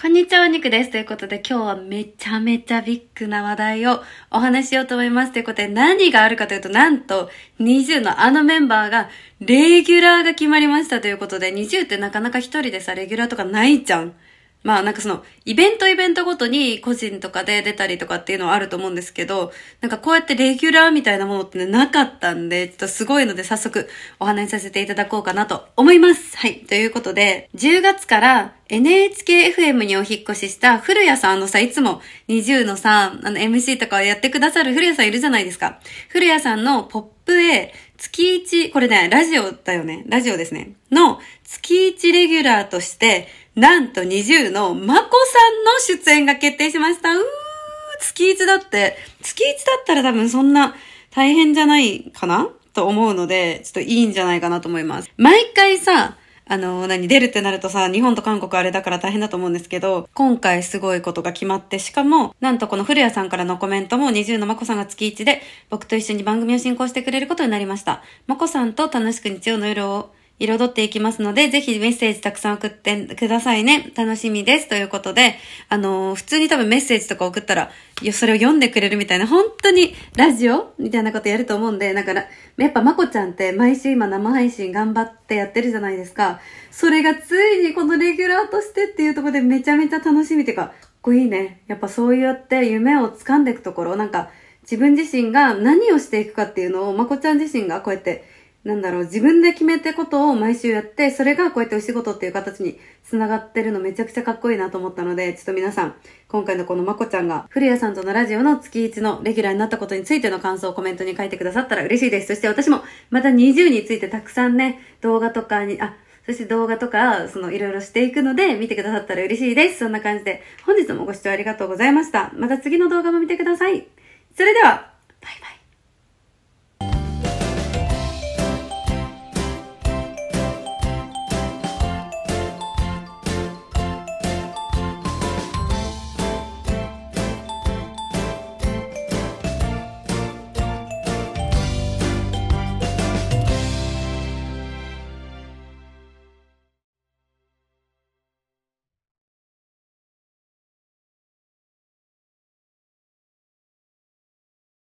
こんにちは、お肉です。ということで、今日はめちゃめちゃビッグな話題をお話しようと思います。ということで、何があるかというと、なんと、20のあのメンバーが、レギュラーが決まりましたということで、20ってなかなか一人でさ、レギュラーとかないじゃん。まあなんかその、イベントイベントごとに個人とかで出たりとかっていうのはあると思うんですけど、なんかこうやってレギュラーみたいなものってなかったんで、ちょっとすごいので早速お話しさせていただこうかなと思います。はい。ということで、10月から NHKFM にお引越しした古谷さん、のさ、いつも20のさ、あの MC とかやってくださる古谷さんいるじゃないですか。古谷さんのポップ A、月1、これね、ラジオだよね。ラジオですね。の月1レギュラーとして、なんと20のまこさんの出演が決定しました。うー、月1だって、月1だったら多分そんな大変じゃないかなと思うので、ちょっといいんじゃないかなと思います。毎回さ、あの、何、出るってなるとさ、日本と韓国あれだから大変だと思うんですけど、今回すごいことが決まって、しかも、なんとこの古谷さんからのコメントも20のまこさんが月1で、僕と一緒に番組を進行してくれることになりました。まこさんと楽しく日曜の夜を彩っていきますので、ぜひメッセージたくさん送ってくださいね。楽しみです。ということで、あのー、普通に多分メッセージとか送ったら、それを読んでくれるみたいな、本当にラジオみたいなことやると思うんで、だから、やっぱまこちゃんって毎週今生配信頑張ってやってるじゃないですか。それがついにこのレギュラーとしてっていうところでめちゃめちゃ楽しみっていうか、こいいね。やっぱそうやって夢を掴んでいくところ、なんか自分自身が何をしていくかっていうのをまこちゃん自身がこうやってなんだろう、自分で決めてことを毎週やって、それがこうやってお仕事っていう形に繋がってるのめちゃくちゃかっこいいなと思ったので、ちょっと皆さん、今回のこのまこちゃんが、古谷さんとのラジオの月1のレギュラーになったことについての感想をコメントに書いてくださったら嬉しいです。そして私も、また20についてたくさんね、動画とかに、あ、そして動画とか、そのいろいろしていくので、見てくださったら嬉しいです。そんな感じで、本日もご視聴ありがとうございました。また次の動画も見てください。それでは、